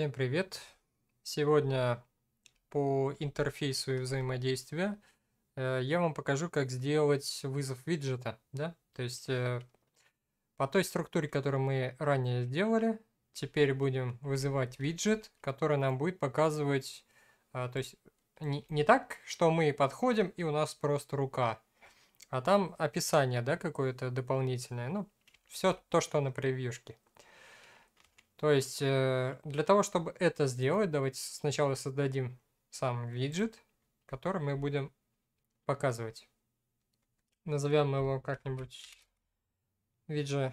Всем привет! Сегодня по интерфейсу и взаимодействия э, я вам покажу, как сделать вызов виджета. Да? То есть э, по той структуре, которую мы ранее сделали, теперь будем вызывать виджет, который нам будет показывать, а, то есть не так, что мы подходим и у нас просто рука, а там описание да, какое-то дополнительное, ну, все то, что на превьюшке. То есть, э, для того, чтобы это сделать, давайте сначала создадим сам виджет, который мы будем показывать. Назовем его как-нибудь виджет,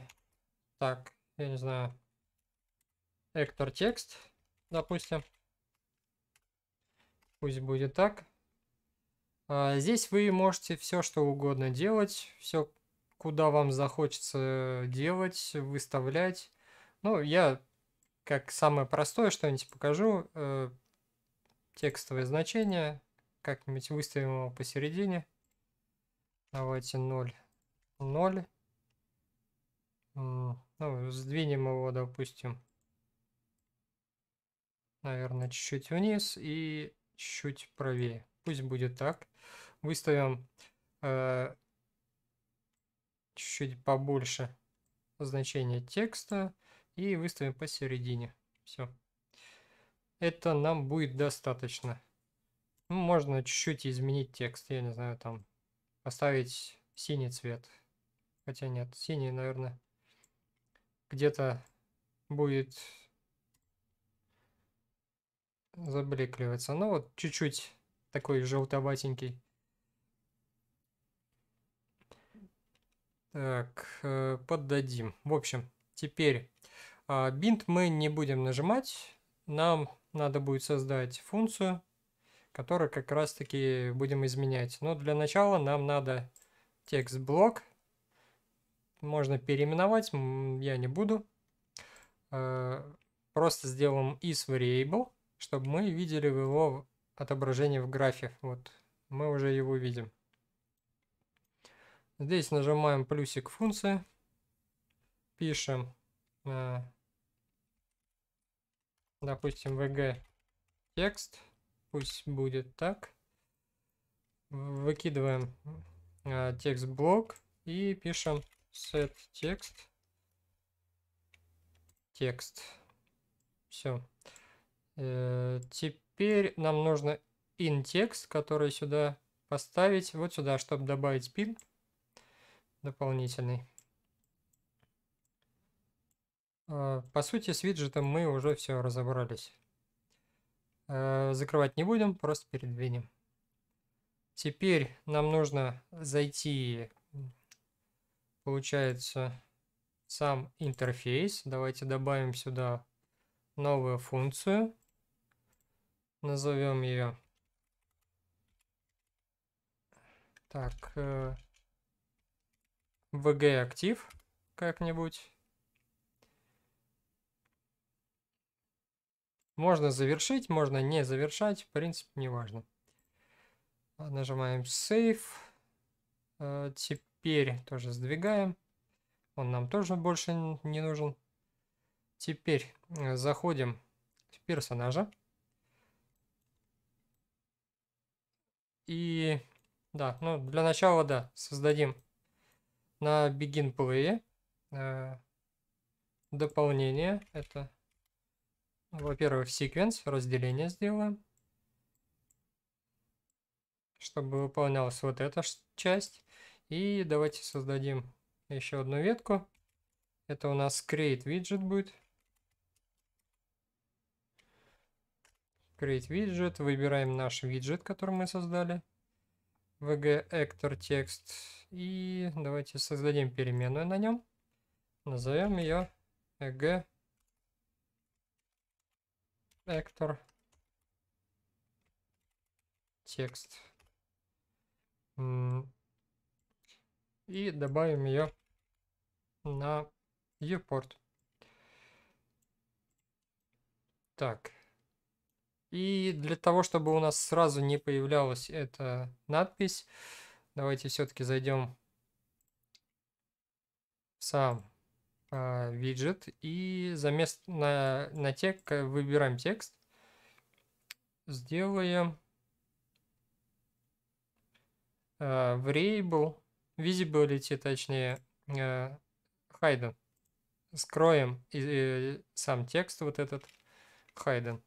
так, я не знаю, Эктор текст, допустим. Пусть будет так. А здесь вы можете все что угодно делать, все куда вам захочется делать, выставлять. Ну, я как самое простое что-нибудь покажу. Э, текстовое значение. Как-нибудь выставим его посередине. Давайте 0. 0. Ну, сдвинем его, допустим, наверное, чуть-чуть вниз и чуть правее. Пусть будет так. Выставим э, чуть-чуть э, побольше значение текста и выставим посередине. Все. Это нам будет достаточно. Ну, можно чуть-чуть изменить текст, я не знаю, там поставить синий цвет. Хотя нет, синий, наверное, где-то будет заблекливаться. Ну вот чуть-чуть такой желтоватенький. Так, э, поддадим. В общем, теперь Bind а, мы не будем нажимать. Нам надо будет создать функцию, которую как раз таки будем изменять. Но для начала нам надо текст блок. Можно переименовать, я не буду. А, просто сделаем is variable, чтобы мы видели его отображение в графе. Вот мы уже его видим. Здесь нажимаем плюсик функции, пишем а, допустим, VG текст, пусть будет так. Выкидываем э, текст блок и пишем set текст текст. Все. Э, теперь нам нужно in текст, который сюда поставить, вот сюда, чтобы добавить пин дополнительный. Э, по сути, с виджетом мы уже все разобрались. Э, закрывать не будем, просто передвинем. Теперь нам нужно зайти, получается, сам интерфейс. Давайте добавим сюда новую функцию. Назовем ее. Так, VG э, актив как-нибудь. Можно завершить, можно не завершать, в принципе, неважно. Нажимаем Save. Э, теперь тоже сдвигаем. Он нам тоже больше не нужен. Теперь э, заходим в персонажа. И да, ну для начала, да, создадим на begin play э, дополнение. Это во-первых, секвенс разделение сделаем. Чтобы выполнялась вот эта часть. И давайте создадим еще одну ветку. Это у нас create widget будет. Create widget. Выбираем наш виджет, который мы создали. VG Actor Text. И давайте создадим переменную на нем. Назовем ее EG Вектор. Текст. И добавим ее на viewport. Так. И для того, чтобы у нас сразу не появлялась эта надпись, давайте все-таки зайдем в сам а, виджет и замест на, на тек э, выбираем текст. Сделаем э, а, variable, visibility точнее, хайден hidden. Скроем э, сам текст вот этот хайден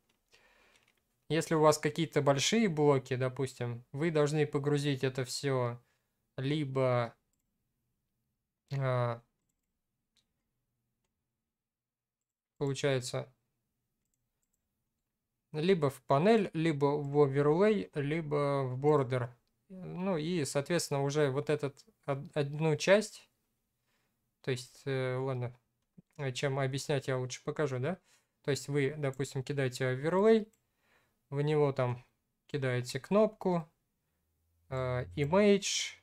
Если у вас какие-то большие блоки, допустим, вы должны погрузить это все либо а, получается либо в панель, либо в overlay, либо в border. Ну и, соответственно, уже вот этот одну часть, то есть, э, ладно, чем объяснять я лучше покажу, да? То есть вы, допустим, кидаете overlay, в него там кидаете кнопку, image, э,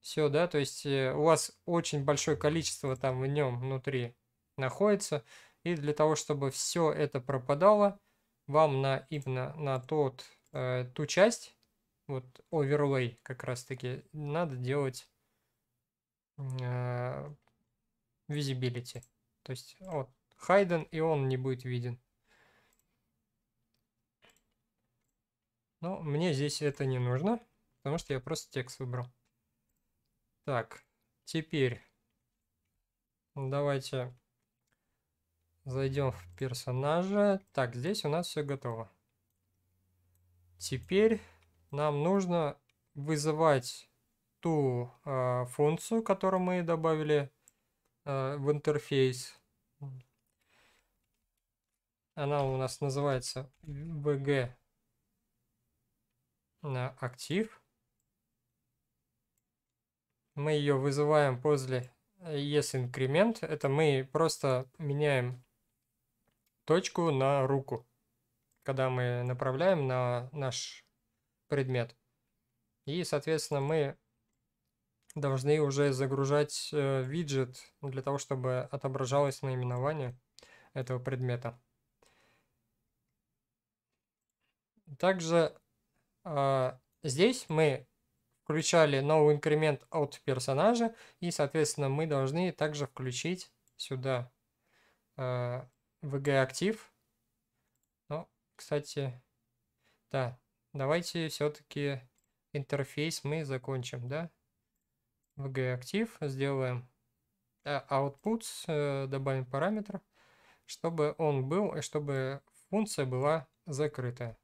все, да, то есть э, у вас очень большое количество там в нем внутри находится. И для того, чтобы все это пропадало, вам на именно на тот, э, ту часть, вот overlay как раз таки, надо делать э, visibility. То есть вот hidden, и он не будет виден. Но мне здесь это не нужно, потому что я просто текст выбрал. Так, теперь давайте Зайдем в персонажа. Так, здесь у нас все готово. Теперь нам нужно вызывать ту э, функцию, которую мы добавили э, в интерфейс. Она у нас называется vg на актив. Мы ее вызываем после э, yes increment. Это мы просто меняем точку на руку, когда мы направляем на наш предмет. И, соответственно, мы должны уже загружать э, виджет для того, чтобы отображалось наименование этого предмета. Также э, здесь мы включали новый инкремент от персонажа, и, соответственно, мы должны также включить сюда э, VG актив. Ну, кстати, да, давайте все-таки интерфейс мы закончим, да? VG актив сделаем а, outputs, э, добавим параметр, чтобы он был и чтобы функция была закрыта.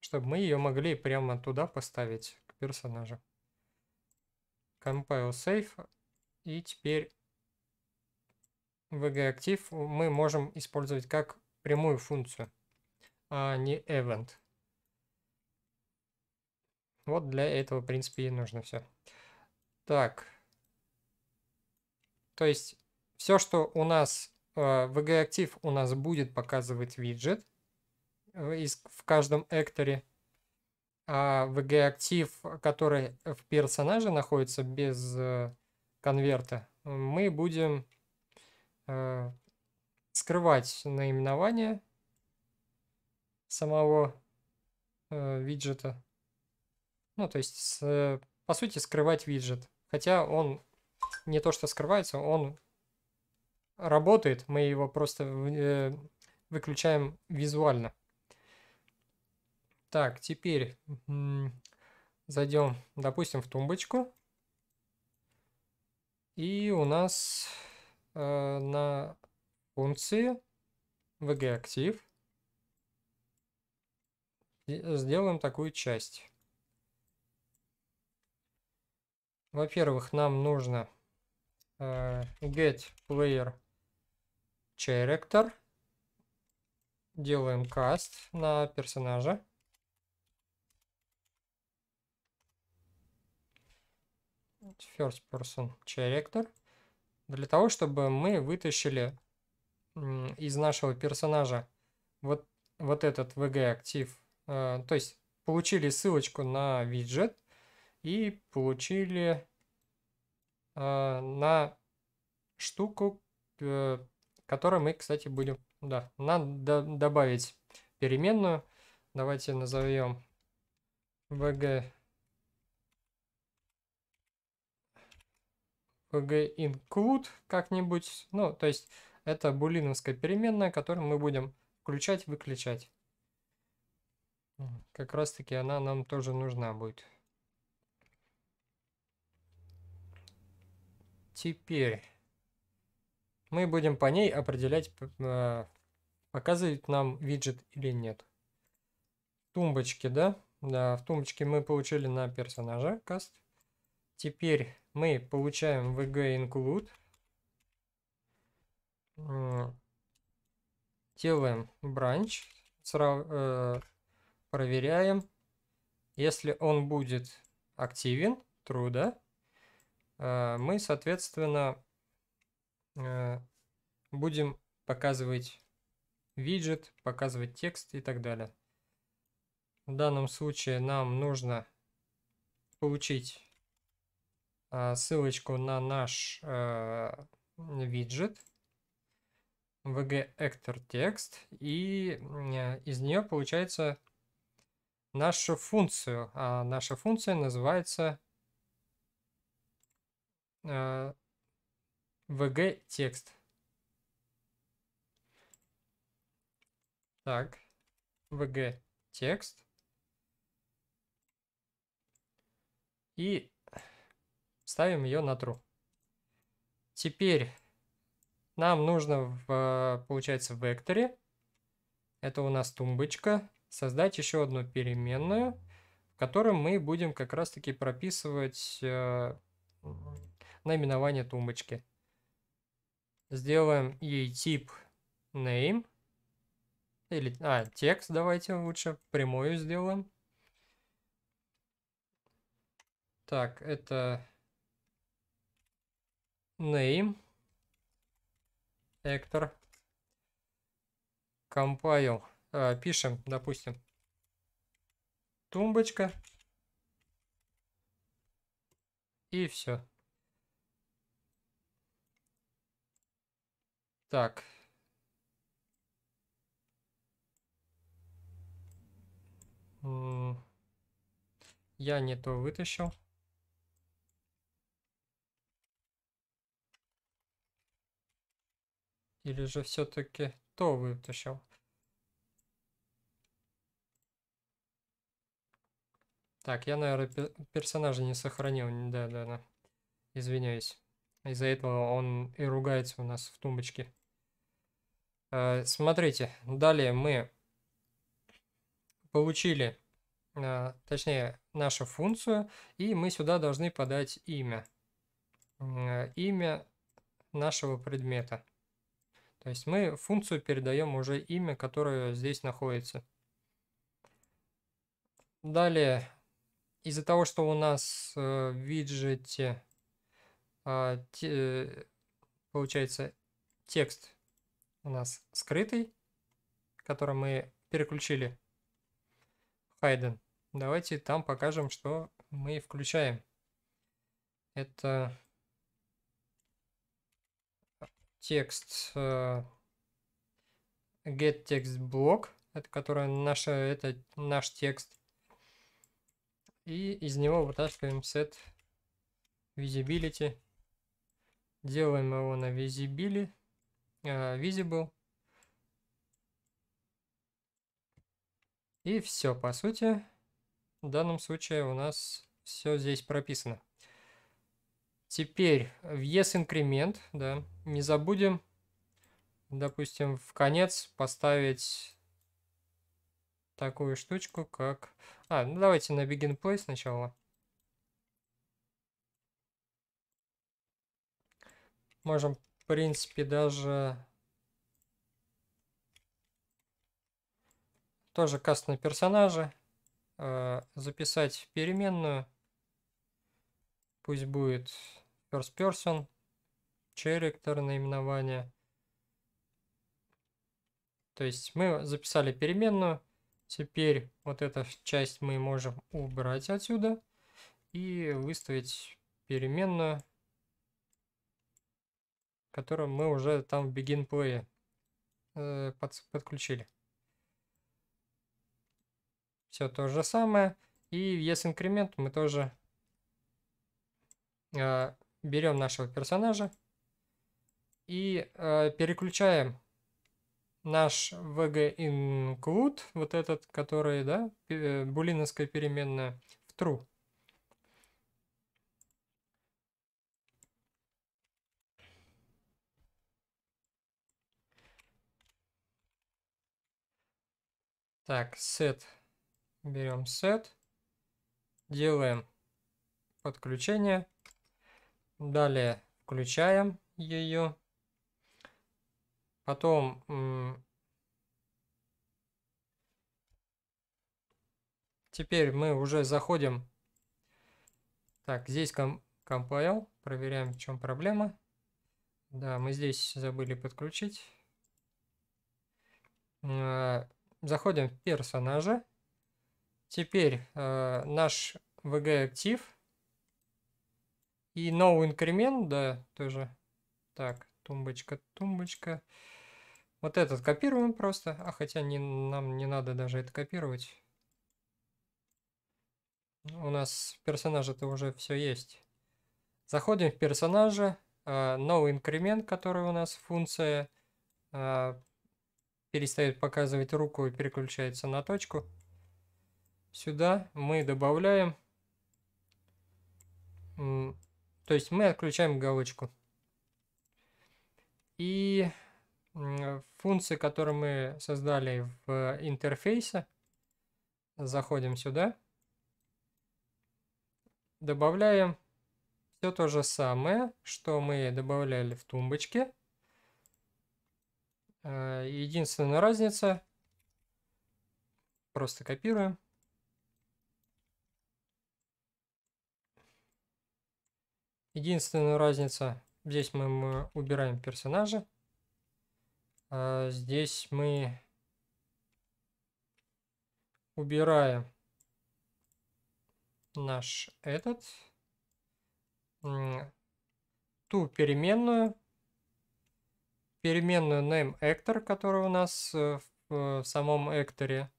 Чтобы мы ее могли прямо туда поставить, к персонажу. Compile save. И теперь VG-актив мы можем использовать как прямую функцию, а не event. Вот для этого, в принципе, и нужно все. Так. То есть все, что у нас э, VG-актив у нас будет показывать виджет э, в каждом экторе, а VG-актив, который в персонаже находится без э, конверта, мы будем э, скрывать наименование самого э, виджета. Ну, то есть, с, э, по сути, скрывать виджет. Хотя он не то, что скрывается, он работает. Мы его просто э, выключаем визуально. Так, теперь зайдем, допустим, в тумбочку. И у нас Э, на функции vgActive. Сделаем такую часть. Во-первых, нам нужно э, get player character. Делаем каст на персонажа. First person character для того, чтобы мы вытащили из нашего персонажа вот, вот этот VG-актив, э, то есть получили ссылочку на виджет и получили э, на штуку, э, которую мы, кстати, будем... Да, надо добавить переменную. Давайте назовем VG include как-нибудь. Ну, то есть это булиновская переменная, которую мы будем включать-выключать. Как раз таки она нам тоже нужна будет. Теперь мы будем по ней определять, а, показывает нам виджет или нет. Тумбочки, да? Да, в тумбочке мы получили на персонажа каст. Теперь мы получаем vg include, делаем branch, э, проверяем. Если он будет активен, true, да, э, мы, соответственно, э, будем показывать виджет, показывать текст и так далее. В данном случае нам нужно получить а, ссылочку на наш э, виджет VG Actor Text, и из нее получается нашу функцию. А наша функция называется VG э, Text. Так, VG Text. И Ставим ее на true. Теперь нам нужно, в, получается, в векторе, это у нас тумбочка, создать еще одну переменную, в которой мы будем как раз-таки прописывать э, наименование тумбочки. Сделаем ей тип name, или, а, текст давайте лучше, прямую сделаем. Так, это name actor compile. А, пишем, допустим, тумбочка. И все. Так. Я не то вытащил. Или же все-таки то вытащил? Так, я, наверное, персонажа не сохранил. Да, да, да. Извиняюсь. Из-за этого он и ругается у нас в тумбочке. Э, смотрите, далее мы получили, э, точнее, нашу функцию, и мы сюда должны подать имя. Э, имя нашего предмета. То есть мы функцию передаем уже имя, которое здесь находится. Далее, из-за того, что у нас в э, виджете а, получается текст у нас скрытый, который мы переключили Хайден. Давайте там покажем, что мы включаем. Это текст э, get text блок, это которая наша, это наш текст. И из него вытаскиваем set visibility. Делаем его на visibility, э, visible. И все, по сути, в данном случае у нас все здесь прописано. Теперь в вес инкремент, да, не забудем, допустим, в конец поставить такую штучку, как... А, ну давайте на begin play сначала. Можем, в принципе, даже... Тоже каст на персонажа. Э, записать переменную. Пусть будет First Person, Character наименование. То есть мы записали переменную. Теперь вот эту часть мы можем убрать отсюда и выставить переменную, которую мы уже там в play э, под, подключили. Все то же самое. И есть инкремент мы тоже э, берем нашего персонажа и э, переключаем наш VG include, вот этот, который, да, э, булиновская переменная, в true. Так, set. Берем set. Делаем подключение. Далее включаем ее. Потом теперь мы уже заходим. Так, здесь комп compile. Проверяем, в чем проблема. Да, мы здесь забыли подключить. Э, заходим в персонажа. Теперь э, наш VG-актив и новый инкремент, да, тоже. Так, тумбочка, тумбочка. Вот этот копируем просто. А хотя не, нам не надо даже это копировать. У нас персонаж это уже все есть. Заходим в персонажа. А, новый инкремент, который у нас функция а, перестает показывать руку и переключается на точку. Сюда мы добавляем то есть мы отключаем галочку. И функции, которые мы создали в интерфейсе, заходим сюда, добавляем все то же самое, что мы добавляли в тумбочке. Э, единственная разница, просто копируем, Единственная разница, здесь мы убираем персонажа. А здесь мы убираем наш этот, ту переменную, переменную name actor, которая у нас э, в, э, в самом экторе,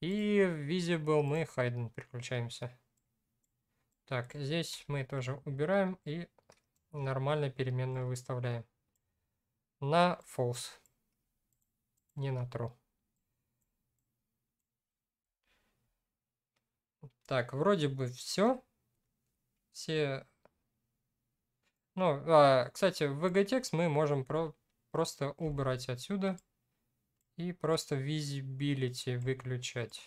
и в visible мы hidden переключаемся. Так, здесь мы тоже убираем и нормально переменную выставляем. На false. Не на true. Так, вроде бы все. Все... Ну, а, кстати, VGText мы можем про просто убрать отсюда и просто visibility выключать.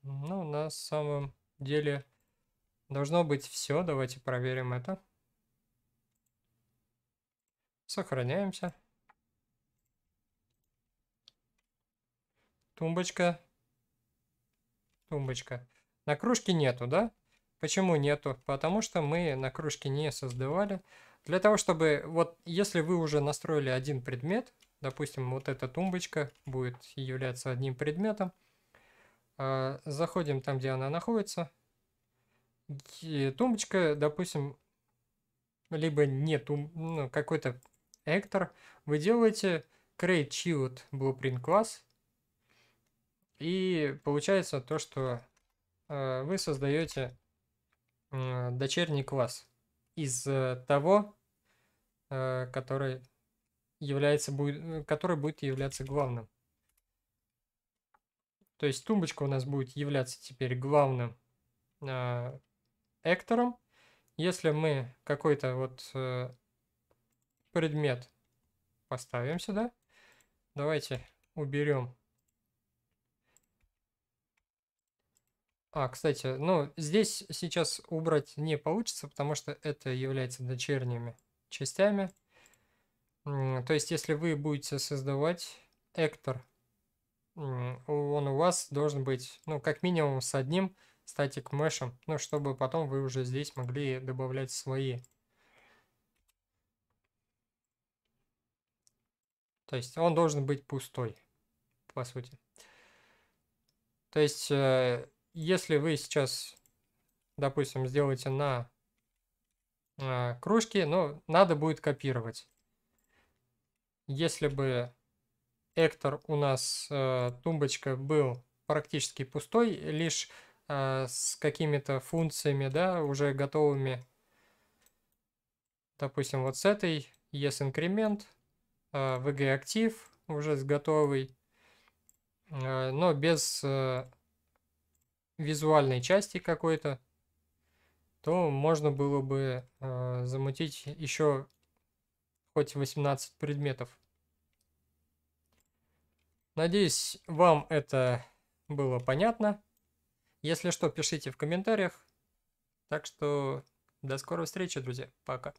Ну, на самом деле должно быть все. Давайте проверим это. Сохраняемся. Тумбочка. Тумбочка. На кружке нету, да? Почему нету? Потому что мы на кружке не создавали. Для того, чтобы... Вот если вы уже настроили один предмет, допустим, вот эта тумбочка будет являться одним предметом, а, заходим там, где она находится. И тумбочка, допустим, либо не тум... ну, какой-то Эктор, вы делаете create child blueprint класс, и получается то, что э, вы создаете э, дочерний класс из э, того, э, который является будет, который будет являться главным. То есть тумбочка у нас будет являться теперь главным э, эктором. Если мы какой-то вот э, предмет поставим сюда, давайте уберем. А, кстати, ну здесь сейчас убрать не получится, потому что это является дочерними частями. То есть, если вы будете создавать эктор он у вас должен быть, ну, как минимум с одним статик мешем, ну, чтобы потом вы уже здесь могли добавлять свои. То есть он должен быть пустой, по сути. То есть, э, если вы сейчас, допустим, сделаете на э, кружке, ну, надо будет копировать. Если бы Эктор у нас э, тумбочка был практически пустой, лишь э, с какими-то функциями, да, уже готовыми. Допустим, вот с этой yes increment, э, VG актив уже с готовой, э, но без э, визуальной части какой-то, то можно было бы э, замутить еще хоть 18 предметов. Надеюсь, вам это было понятно. Если что, пишите в комментариях. Так что до скорой встречи, друзья. Пока.